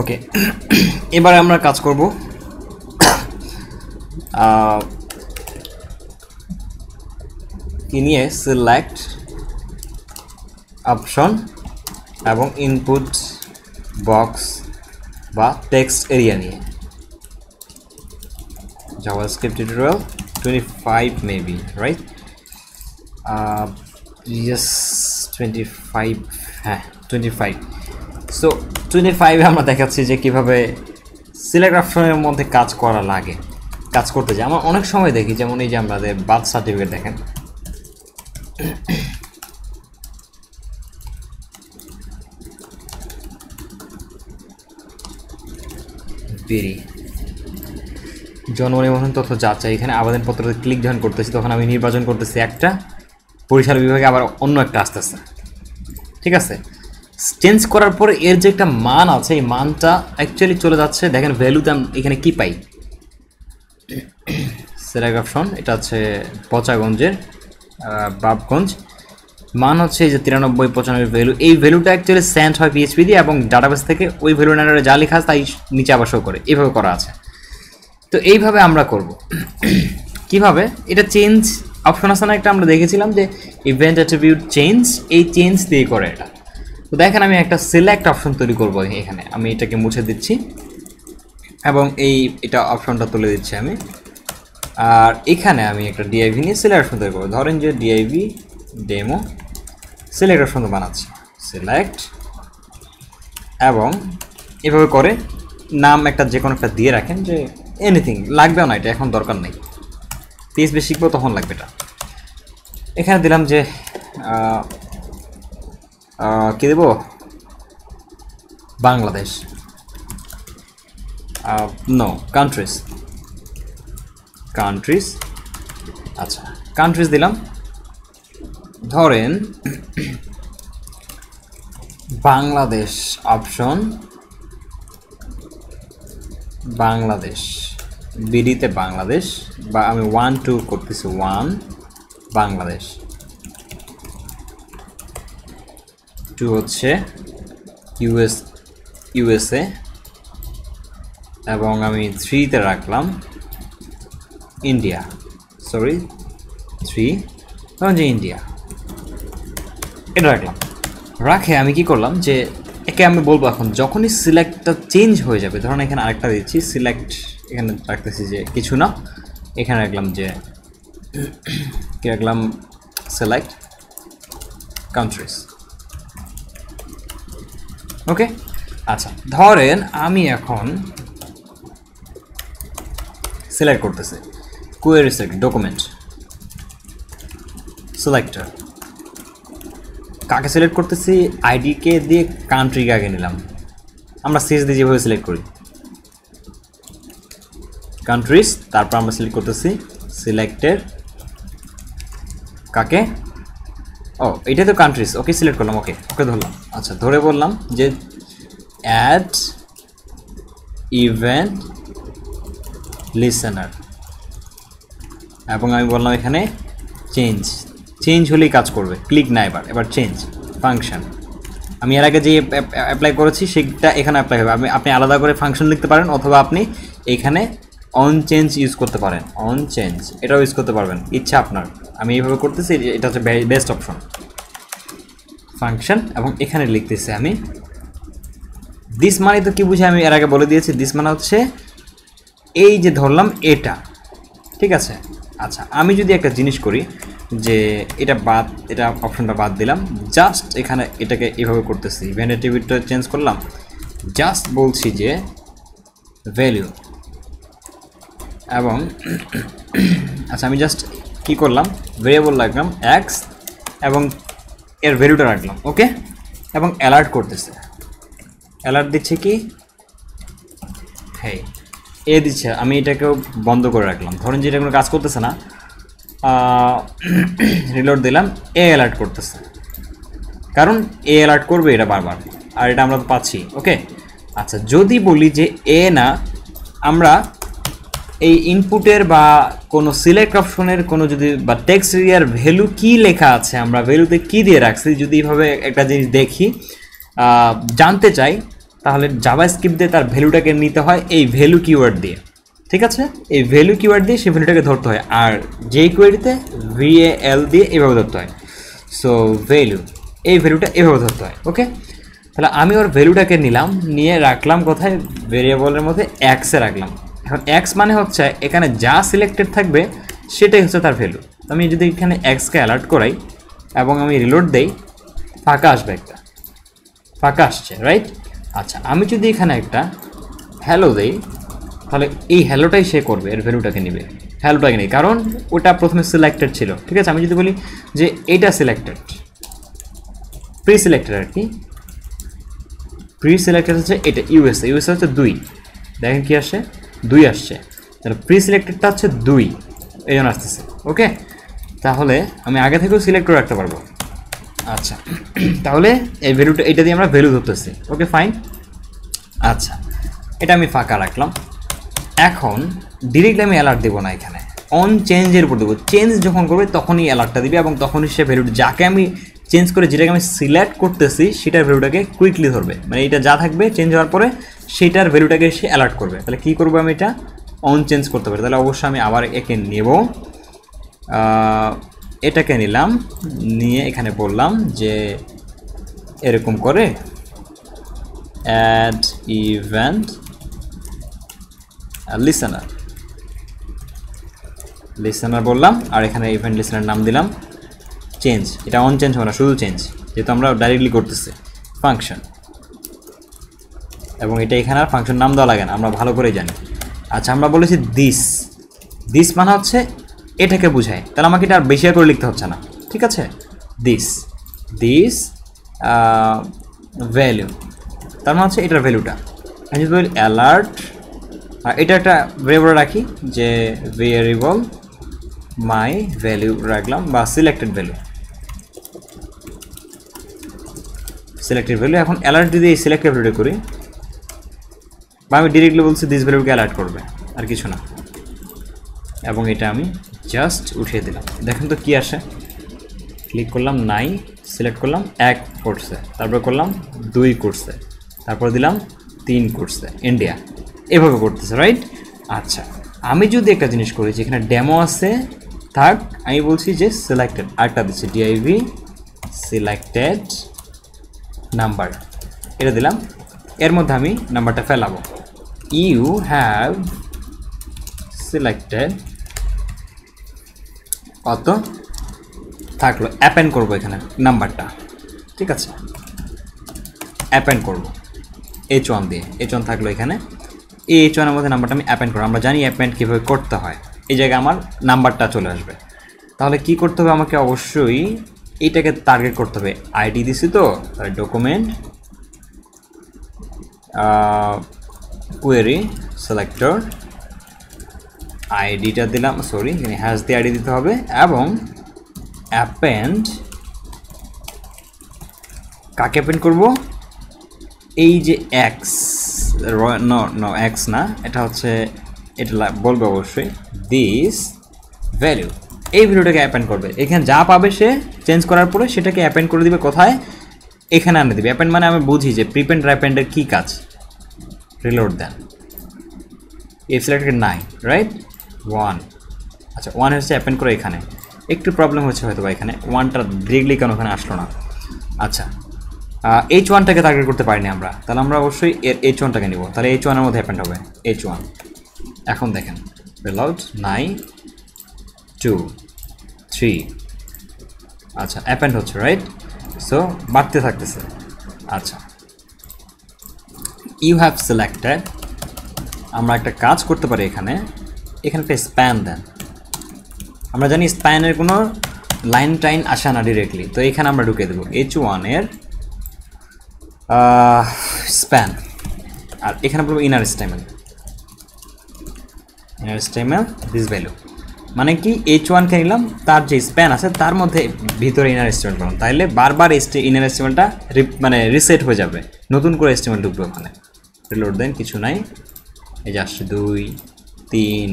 ওকে এবারে আমরা কাজ করব কি নিয়ে সিলেক্ট অপশন এবং ইনপুট বক্স বা টেক্সট এরিয়া নিয়ে JavaScript tutorial 25 maybe right twenty five 25 twenty 25 so twenty ফাইভে আমরা দেখাচ্ছি যে কীভাবে সিলেগ্রাফের মধ্যে কাজ করা লাগে কাজ করতে যাই আমরা অনেক সময় দেখি যেমন এই যে আমাদের বার্থ সার্টিফিকেট দেখেন জন্ম নিবন্ধন তথ্য যাচাই এখানে আবেদনপত্র ক্লিক যখন করতেছি তখন আমি নির্বাচন করতেছি একটা পরিসর বিভাগে আবার অন্য একটা আসতেছে ঠিক আছে চেঞ্জ করার পরে এর যে একটা মান আছে এই মানটা অ্যাকচুয়ালি চলে যাচ্ছে দেখেন ভ্যালুতে এখানে কি পাই সেরাগ অপশন এটা হচ্ছে পচাগঞ্জের বাবগঞ্জ মান হচ্ছে এই যে তিরানব্বই পঁচানব্বই ভ্যালু এই ভ্যালুটা অ্যাকচুয়ালি সেন্ট হয় পিএইচপি দিয়ে এবং ডাটাবেস থেকে ওই ভ্যালু নাইনারে যা লেখা তাই নিচে আবার শো করে এইভাবে করা আছে তো এইভাবে আমরা করব কিভাবে এটা চেঞ্জ অপশন আছে না একটা আমরা দেখেছিলাম যে ইভেন্ট অ্যাট্রিবিউট চেঞ্জ এই চেঞ্জ দিয়ে করে এটা তো দেখেন আমি একটা সিলেক্ট অপশন তৈরি করব এখানে আমি এটাকে মুছে দিচ্ছি এবং এই এটা অপশনটা তুলে দিচ্ছি আমি আর এখানে আমি একটা ডিআইভি নিয়ে সিলেক্ট অপশন তৈরি করবো ধরেন যে ডিআইভি ডেমো সিলেক্ট অপশন বানাচ্ছি সিলেক্ট এবং এভাবে করে নাম একটা যে কোনো একটা দিয়ে রাখেন যে এনিথিং লাগবেও না এটা এখন দরকার নেই পিএসবি শিখবো তখন লাগবে এটা এখানে দিলাম যে কে দেব বাংলাদেশ নো কান্ট্রিজ কান্ট্রিজ আচ্ছা কান্ট্রিজ দিলাম ধরেন বাংলাদেশ অপশন বাংলাদেশ বিডিতে বাংলাদেশ বা আমি ওয়ান টু করতেছি ওয়ান বাংলাদেশ টু হচ্ছে ইউএস ইউএসএ এবং আমি থ্রিতে রাখলাম ইন্ডিয়া সরি থ্রি ধরুন যে ইন্ডিয়া এটা রাখলাম রাখে আমি কি করলাম যে একে আমি বলবো এখন যখনই সিলেক্টটা চেঞ্জ হয়ে যাবে ধরুন এখানে আরেকটা দিচ্ছি সিলেক্ট এখানে রাখতেছি যে কিছু না এখানে রাখলাম যে কী রাখলাম সিলেক্ট countries ওকে আচ্ছা ধরেন আমি এখন সিলেক্ট করতেছি কোয়েরি সেট ডকুমেন্ট সিলেক্টার কাকে সিলেক্ট করতেছি আইডিকে দিয়ে কান্ট্রিকে আগে নিলাম আমরা সিজ দিয়ে যেভাবে সিলেক্ট করি কান্ট্রিজ তারপর আমরা সিলেক্ট করতেছি সিলেক্টের কাকে এটাই তো কান্ট্রিজ ওকে সিলেক্ট করলাম ওকে ওকে ধরলাম আচ্ছা ধরে বললাম যে অ্যাড ইভেন্ট লিসেনার এবং আমি বললাম এখানে চেঞ্জ চেঞ্জ হলেই কাজ করবে ক্লিক না এবার এবার চেঞ্জ ফাংশন আমি এর আগে যে অ্যাপ্লাই করেছি সেটা এখানে অ্যাপ্লাই হবে আমি আপনি আলাদা করে ফাংশন লিখতে পারেন অথবা আপনি এখানে অন চেঞ্জ ইউজ করতে পারেন অন চেঞ্জ এটাও ইউজ করতে পারবেন ইচ্ছা আপনার আমি এইভাবে করতেছি এটা হচ্ছে বেস্ট অপশন ফাংশন এবং এখানে লিখতেছি আমি দিস মানে তো কী বুঝে আমি এর আগে বলে দিয়েছি দিস মানে হচ্ছে এই যে ধরলাম এটা ঠিক আছে আচ্ছা আমি যদি একটা জিনিস করি যে এটা বাদ এটা অপশনটা বাদ দিলাম জাস্ট এখানে এটাকে এভাবে করতেছি ভ্যানিটিভিটা চেঞ্জ করলাম জাস্ট বলছি যে ভ্যালু এবং আচ্ছা আমি জাস্ট কি করলাম ভেরিয়েবল লাগলাম এক্স এবং এর ভ্যালুটা রাখলাম ওকে এবং অ্যালার্ট করতেছে অ্যালার্ট দিচ্ছে কি হ্যাঁ এ দিচ্ছে আমি এটাকেও বন্ধ করে রাখলাম ধরুন যেটা কোনো কাজ করতেছে না রিলোড দিলাম এ অ্যালার্ট করতেছে কারণ এ অ্যালার্ট করবে এটা বারবার আর এটা আমরা তো পাচ্ছি ওকে আচ্ছা যদি বলি যে এ না আমরা এই ইনপুটের বা কোনো সিলেক্ট অপশনের কোনো যদি বা টেক্সট এরিয়ার ভ্যালু কি লেখা আছে আমরা ভ্যালুতে কি দিয়ে রাখছি যদি এইভাবে একটা জিনিস দেখি জানতে চাই তাহলে জাভা স্ক্রিপ্ট দিয়ে তার ভ্যালুটাকে নিতে হয় এই ভ্যালু কিওয়ার্ড দিয়ে ঠিক আছে এই ভ্যালু কিওয়ার্ড দিয়ে সেই ভ্যালুটাকে ধরতে হয় আর যে কোয়েরিতে ভিএএল দিয়ে এভাবে ধরতে হয় সো ভ্যালু এই ভ্যালুটা এভাবে ধরতে হয় ওকে তাহলে আমি ওর ভ্যালুটাকে নিলাম নিয়ে রাখলাম কোথায় ভেরিয়েবলের মধ্যে অ্যাক্সে রাখলাম এখন এক্স মানে হচ্ছে এখানে যা সিলেক্টেড থাকবে সেটাই হচ্ছে তার ভ্যালু আমি যদি এখানে এক্সকে অ্যালার্ট করাই এবং আমি রিলোড দেই ফাঁকা আসবে একটা ফাঁকা আসছে রাইট আচ্ছা আমি যদি এখানে একটা হ্যালো দেই তাহলে এই হ্যালোটাই সে করবে এর ভ্যালুটাকে নেবে হ্যালোটাকে নেই কারণ ওটা প্রথমে সিলেক্টেড ছিল ঠিক আছে আমি যদি বলি যে এটা সিলেক্টেড প্রি সিলেক্টেড আর কি প্রি সিলেক্টেড হচ্ছে এটা ইউএসএ ইউএসএ হচ্ছে দুই দেখেন কী আসে দুই আসছে তাহলে প্রি সিলেক্টেডটা হচ্ছে দুই এই জন্য আসতেছে ওকে তাহলে আমি আগে থেকেও সিলেক্ট করে রাখতে পারবো আচ্ছা তাহলে এই ভ্যালুটা এটা দিয়ে আমরা ভ্যালু ধরতেছি ওকে ফাইন আচ্ছা এটা আমি ফাঁকা রাখলাম এখন ডিরেক্টলি আমি অ্যালার্ট দেবো না এখানে অন চেঞ্জের উপর দেবো চেঞ্জ যখন করবে তখনই অ্যালার্টটা দিবে এবং তখনই সে ভ্যালুটা যাকে আমি চেঞ্জ করে যেটাকে আমি সিলেক্ট করতেছি সেটার ভ্যালুটাকে কুইকলি ধরবে মানে এটা যা থাকবে চেঞ্জ হওয়ার পরে সেটার ভ্যালুটাকে সে অ্যালার্ট করবে তাহলে কী করবো আমি এটা অন চেঞ্জ করতে পারি তাহলে অবশ্যই আমি আবার একে নেব এটাকে নিলাম নিয়ে এখানে বললাম যে এরকম করে অ্যাড ইভেন্ট লিসেনার লিসেনার বললাম আর এখানে ইভেন্ট লিসেনার নাম দিলাম চেঞ্জ এটা অন চেঞ্জ হবে না শুধু চেঞ্জ যেহেতু আমরা ডাইরেক্টলি করতেছি ফাংশন এবং এটা এখানে আর ফাংশন নাম দেওয়া লাগে না আমরা ভালো করে জানি আচ্ছা আমরা বলেছি দিস দিস মানে হচ্ছে এটাকে বুঝায় তাহলে আমাকে এটা আর বেশি করে লিখতে হচ্ছে না ঠিক আছে দিস দিস ভ্যালু তার মানে হচ্ছে এটার ভ্যালুটা আমি যদি বলি অ্যালার্ট এটা একটা ভেরিয়েবল রাখি যে ভেরিয়েবল মাই ভ্যালু রাখলাম বা সিলেক্টেড ভ্যালু সিলেক্টেড ভ্যালু এখন অ্যালার্ট যদি এই সিলেক্টেড ভ্যালুটা করি বা আমি ডিরেক্টলি বলছি দিস ভ্যালুকে অ্যালার্ট করবে আর কিছু না এবং এটা আমি জাস্ট উঠিয়ে দিলাম দেখেন তো কি আসে ক্লিক করলাম নাই সিলেক্ট করলাম এক কোর্সে তারপর করলাম দুই কোর্সে তারপর দিলাম তিন কোর্সে ইন্ডিয়া এভাবে করতেছে রাইট আচ্ছা আমি যদি একটা জিনিস করি যেখানে ডেমো আছে থাক আমি বলছি যে সিলেক্টেড আরেকটা দিচ্ছি ডিআইভি সিলেক্টেড নাম্বার এটা দিলাম এর মধ্যে আমি নাম্বারটা ফেলাবো you have সিলেক্টেড কত থাকলো অ্যাপেন্ড করবো এখানে নাম্বারটা ঠিক আছে অ্যাপেন্ড করব এইচ ওয়ান দিয়ে এইচ ওয়ান থাকলো এখানে এই এইচ ওয়ানের মধ্যে নাম্বারটা আমি অ্যাপেন্ড করবো আমরা জানি অ্যাপেন্ড কীভাবে করতে হয় এই জায়গায় আমার নাম্বারটা চলে আসবে তাহলে কি করতে হবে আমাকে অবশ্যই এইটাকে টার্গেট করতে হবে আইডি দিছি তো ডকুমেন্ট কোয়েরি সিলেক্টর আইডিটা দিলাম সরি এখানে হ্যাশ দিয়ে আইডি দিতে হবে এবং অ্যাপেন্ড কাকে অ্যাপেন্ড করব এই যে এক্স ন এক্স না এটা হচ্ছে এটা বলবে অবশ্যই দিস ভ্যালু এই ভিডিওটাকে অ্যাপেন্ড করবে এখানে যা পাবে সে চেঞ্জ করার পরে সেটাকে অ্যাপেন্ড করে দিবে কোথায় এখানে আনে দেবে অ্যাপেন্ড মানে আমি বুঝি যে প্রিপেন্ড র্যাপেন্ডের কী কাজ reload them if selected 9 right 1 আচ্ছা 1 হচ্ছে অ্যাপেন্ড করে এখানে একটু প্রবলেম হচ্ছে হয়তো বা এখানে ওয়ানটা ডিরেক্টলি কেন ওখানে আসলো না আচ্ছা এইচ ওয়ানটাকে টার্গেট করতে পারিনি আমরা তাহলে আমরা অবশ্যই এর এইচ ওয়ানটাকে নিব তাহলে এইচ ওয়ানের মধ্যে অ্যাপেন্ড হবে এইচ ওয়ান এখন দেখেন রেলআউট নাইন টু থ্রি আচ্ছা অ্যাপেন্ড হচ্ছে রাইট সো বাড়তে থাকতেছে আচ্ছা ইউ হ্যাভ সিলেক্টেড আমরা একটা কাজ করতে পারি এখানে এখানে একটা স্প্যান দেন আমরা জানি স্প্যানের কোনো লাইন টাইন আসে না ডিরেক্টলি তো এখানে আমরা ঢুকে দেবো এইচ ওয়ানের স্প্যান আর এখানে বলবো inner HTML inner HTML this value মানে কি এইচ ওয়ানকে নিলাম তার যে স্প্যান আছে তার মধ্যে ভিতরে ইনার এস্টিমেট করলাম তাইলে বারবার ইনার এস্টিমেটটা মানে রিসেট হয়ে যাবে নতুন করে এস্টিমেট ঢুকবে ওখানে রিলোড দেন কিছু নাই এই যে আসছে দুই তিন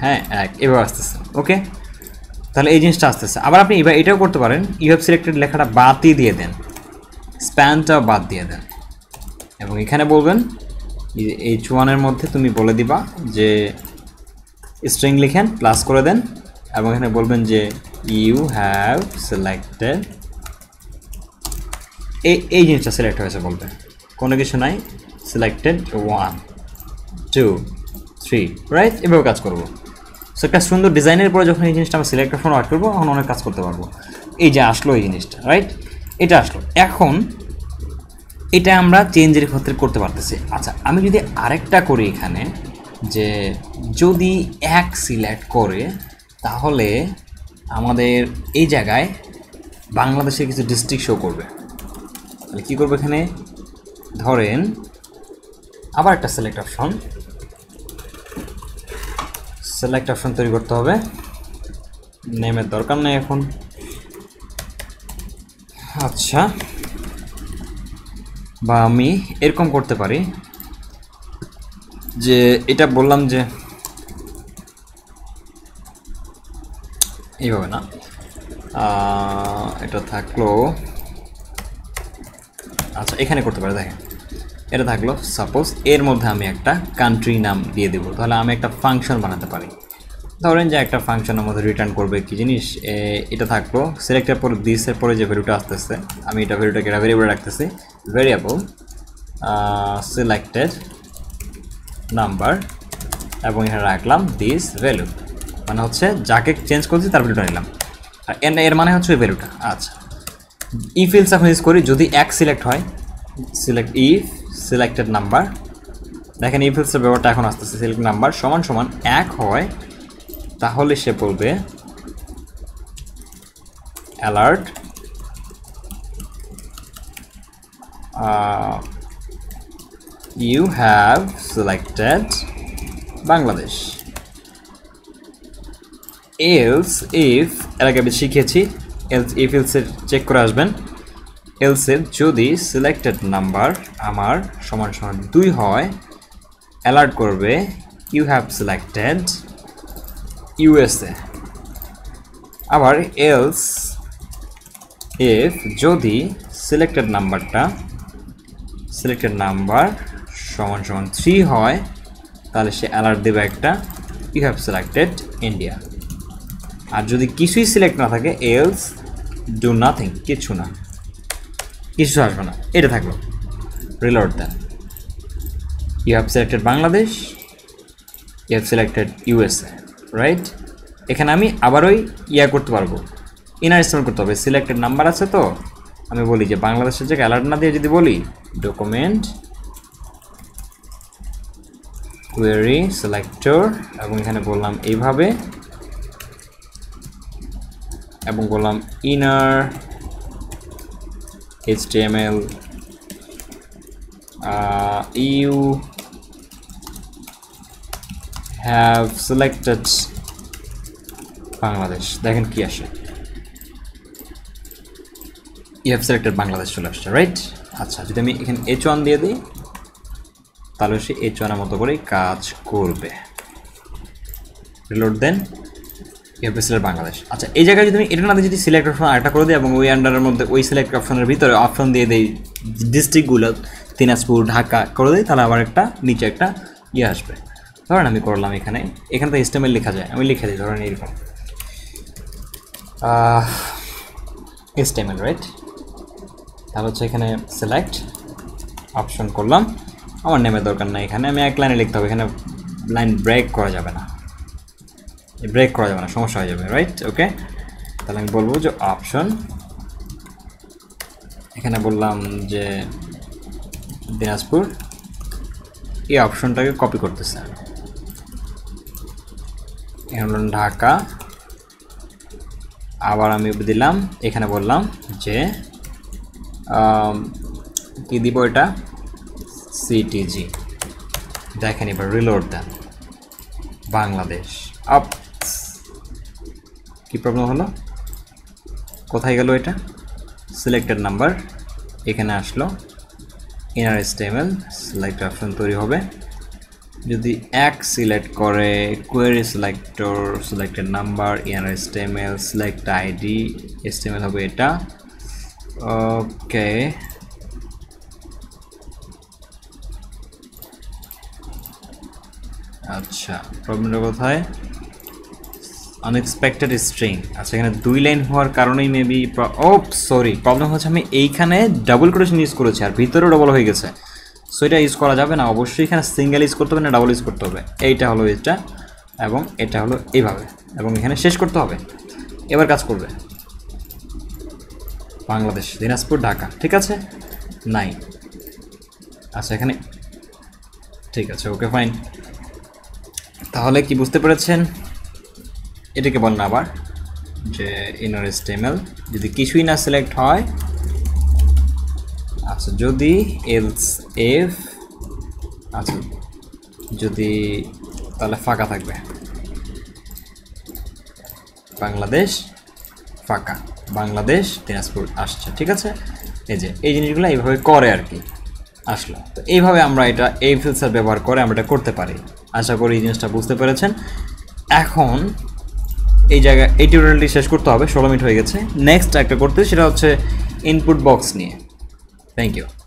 হ্যাঁ এক এবার আসতেছে ওকে তাহলে এই জিনিসটা আসতেছে আবার আপনি এবার এটাও করতে পারেন ইউ হ্যাভ সিলেক্টেড লেখাটা বাদই দিয়ে দেন স্প্যানটাও বাদ দিয়ে দেন এবং এখানে বলবেন এইচ ওয়ানের মধ্যে তুমি বলে দিবা যে স্ট্রিং লিখেন প্লাস করে দেন এবং এখানে বলবেন যে ইউ হ্যাভ সিলেক্টেড এই এই জিনিসটা সিলেক্ট হয়েছে বলবেন কোনো কিছু নাই selected one two three right এভাবে কাজ করবো সো একটা সুন্দর ডিজাইনের পরে যখন এই জিনিসটা আমরা সিলেক্টের ফোন আর্ট করবো তখন অনেক কাজ করতে পারবো এই যে আসলো এই জিনিসটা রাইট এটা আসলো এখন এটা আমরা চেঞ্জের ক্ষেত্রে করতে পারতেছি আচ্ছা আমি যদি আরেকটা করি এখানে যে যদি এক সিলেক্ট করে তাহলে আমাদের এই জায়গায় বাংলাদেশের কিছু ডিস্ট্রিক্ট শো করবে তাহলে কী করবো এখানে ধরেন আবার একটা সিলেক্ট অপশন সিলেক্ট অপশন তৈরি করতে হবে নেমের দরকার নেই এখন আচ্ছা বা আমি এরকম করতে পারি যে এটা বললাম যে এইভাবে না এটা থাকলো আচ্ছা এখানে করতে পারে দেখেন এটা থাকলো সাপোজ এর মধ্যে আমি একটা কান্ট্রি নাম দিয়ে দেবো তাহলে আমি একটা ফাংশন বানাতে পারি ধরেন যে একটা ফাংশনের মধ্যে রিটার্ন করবে কী জিনিস এটা থাকলো সিলেক্টের পর দিসের পরে যে ভ্যালুটা আসতেছে আমি এটা ভ্যালুটাকে এটা ভেরিয়েবল রাখতেছি ভেরিয়েবল সিলেক্টেড নাম্বার এবং এখানে রাখলাম দিস ভ্যালু মানে হচ্ছে যাকে চেঞ্জ করছি তার ভ্যালুটা নিলাম আর এর মানে হচ্ছে ওই ভ্যালুটা আচ্ছা ইফ এলস এখন ইউজ করি যদি এক সিলেক্ট হয় সিলেক্ট ইফ সিলেক্টেড নাম্বার দেখেন ইফ এলসের ব্যাপারটা এখন আসতেছে সিলেক্ট নাম্বার সমান সমান এক হয় তাহলে সে বলবে alert you have selected Bangladesh else if এর আগে শিখেছি ইফিলসের চেক করে আসবেন এলসের যদি সিলেক্টেড নাম্বার আমার সমান সমান দুই হয় অ্যালার্ট করবে ইউ হ্যাভ সিলেক্টেড ইউএসএ আবার এলস এফ যদি সিলেক্টেড নাম্বারটা সিলেক্টেড নাম্বার সমান সমান থ্রি হয় তাহলে সে অ্যালার্ট দেবে একটা ইউ হ্যাভ সিলেক্টেড ইন্ডিয়া আর যদি কিছুই সিলেক্ট না থাকে এলস ডু নাথিং কিছু না কিছু আসবে না এটা থাকলো reload then you have selected Bangladesh you have selected USA right এখানে আমি আবারই ইয়া করতে পারবো ইনারস্টল করতে হবে সিলেক্টেড নাম্বার আছে তো আমি বলি যে বাংলাদেশের জায়গায় অ্যালার্ট না দিয়ে যদি বলি ডকুমেন্ট কোয়েরি সিলেক্টর এবং এখানে বললাম এইভাবে এবং বললাম inner L you have selected Bangladesh দেখেন কি আসে ইউ হ্যাভ সিলেক্টেড বাংলাদেশ চলে আসছে রাইট আচ্ছা যদি আমি এখানে এইচ ওয়ান দিয়ে দিই তাহলে সে এইচ ওয়ানের মতো করেই কাজ করবে রিলোড দেন এরপর বাংলাদেশ আচ্ছা এই জায়গায় যদি আমি এটা না যদি সিলেক্ট অপশন আরেকটা করে দিই এবং ওই আন্ডারের মধ্যে ওই সিলেক্ট অপশনের ভিতরে অপশন দিয়ে দিই ডিস্ট্রিক্টগুলো দিনাজপুর ঢাকা করে দিই তাহলে আবার একটা নিচে একটা ইয়ে আসবে ধরেন আমি করলাম এখানে এখানে তো এস্টেমেল লেখা যায় আমি লিখে দিই ধরেন এরকম এস্টেমেল রাইট তাহলে হচ্ছে এখানে সিলেক্ট অপশন করলাম আমার নেমের দরকার নাই এখানে আমি এক লাইনে লিখতে হবে এখানে লাইন ব্রেক করা যাবে না ব্রেক করা যাবে না সমস্যা হয়ে যাবে রাইট ওকে তাহলে আমি বলবো যে অপশন এখানে বললাম যে দিনাজপুর এই অপশনটাকে কপি করতেছে এখানে বললাম ঢাকা আবার আমি দিলাম এখানে বললাম যে কি দিব এটা সিটিজি দেখেন এবার রিলোড দেন বাংলাদেশ আপ কি প্রবলেম হলো কোথায় গেল এটা সিলেক্টেড নাম্বার এখানে আসলো ইনার স্টেমেল সিলেক্ট অপশন তৈরি হবে যদি এক সিলেক্ট করে query selector selected number inner HTML select ID HTML হবে এটা ওকে আচ্ছা প্রবলেমটা কোথায় আনএক্সপেক্টেড স্ট্রিং আচ্ছা এখানে দুই লাইন হওয়ার কারণেই মেবি ও সরি প্রবলেম হচ্ছে আমি এইখানে ডাবল কোটেশন ইউজ করেছি আর ভিতরেও ডাবল হয়ে গেছে সো এটা ইউজ করা যাবে না অবশ্যই এখানে সিঙ্গেল ইউজ করতে হবে না ডাবল ইউজ করতে হবে এইটা হলো এটা এবং এটা হলো এইভাবে এবং এখানে শেষ করতে হবে এবার কাজ করবে বাংলাদেশ দিনাজপুর ঢাকা ঠিক আছে নাই আচ্ছা এখানে ঠিক আছে ওকে ফাইন তাহলে কি বুঝতে পেরেছেন এটাকে বল না আবার যে ইনার স্টেমেল যদি কিছুই না সিলেক্ট হয় আচ্ছা যদি এলস এফ আচ্ছা যদি তাহলে ফাঁকা থাকবে বাংলাদেশ ফাঁকা বাংলাদেশ দিনাজপুর আসছে ঠিক আছে এই যে এই জিনিসগুলো এইভাবে করে আর কি আসলো তো এইভাবে আমরা এটা এই ফিলসার ব্যবহার করে আমরা এটা করতে পারি আশা করি এই জিনিসটা বুঝতে পেরেছেন এখন এই জায়গা এই টিউটোরিয়ালটি শেষ করতে হবে ষোলো মিনিট হয়ে গেছে নেক্সট একটা করতে সেটা হচ্ছে ইনপুট বক্স নিয়ে থ্যাংক ইউ